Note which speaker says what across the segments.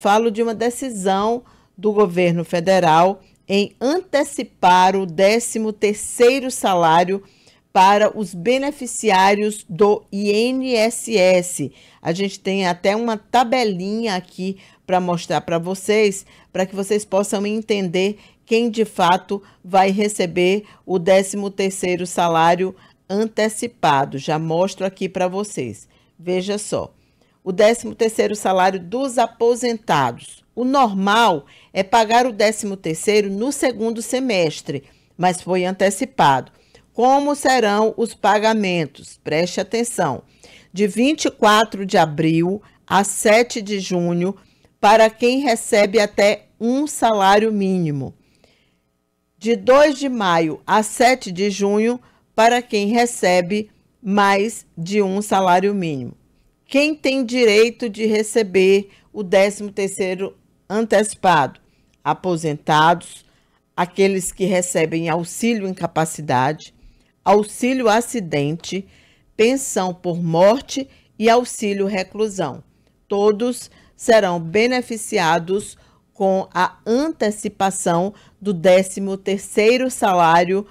Speaker 1: Falo de uma decisão do governo federal em antecipar o 13º salário para os beneficiários do INSS. A gente tem até uma tabelinha aqui para mostrar para vocês, para que vocês possam entender quem de fato vai receber o 13º salário antecipado. Já mostro aqui para vocês. Veja só o 13º salário dos aposentados. O normal é pagar o 13º no segundo semestre, mas foi antecipado. Como serão os pagamentos? Preste atenção. De 24 de abril a 7 de junho, para quem recebe até um salário mínimo. De 2 de maio a 7 de junho, para quem recebe mais de um salário mínimo. Quem tem direito de receber o 13º antecipado? Aposentados, aqueles que recebem auxílio incapacidade, auxílio acidente, pensão por morte e auxílio reclusão. Todos serão beneficiados com a antecipação do 13º salário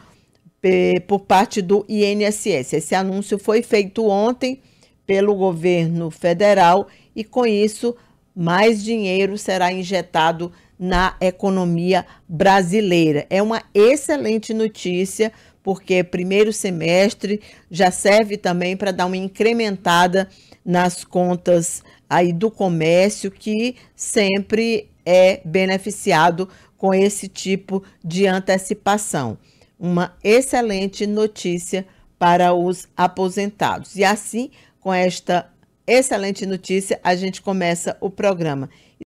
Speaker 1: eh, por parte do INSS. Esse anúncio foi feito ontem pelo governo federal e, com isso, mais dinheiro será injetado na economia brasileira. É uma excelente notícia, porque primeiro semestre já serve também para dar uma incrementada nas contas aí do comércio, que sempre é beneficiado com esse tipo de antecipação. Uma excelente notícia para os aposentados. E assim com esta excelente notícia, a gente começa o programa.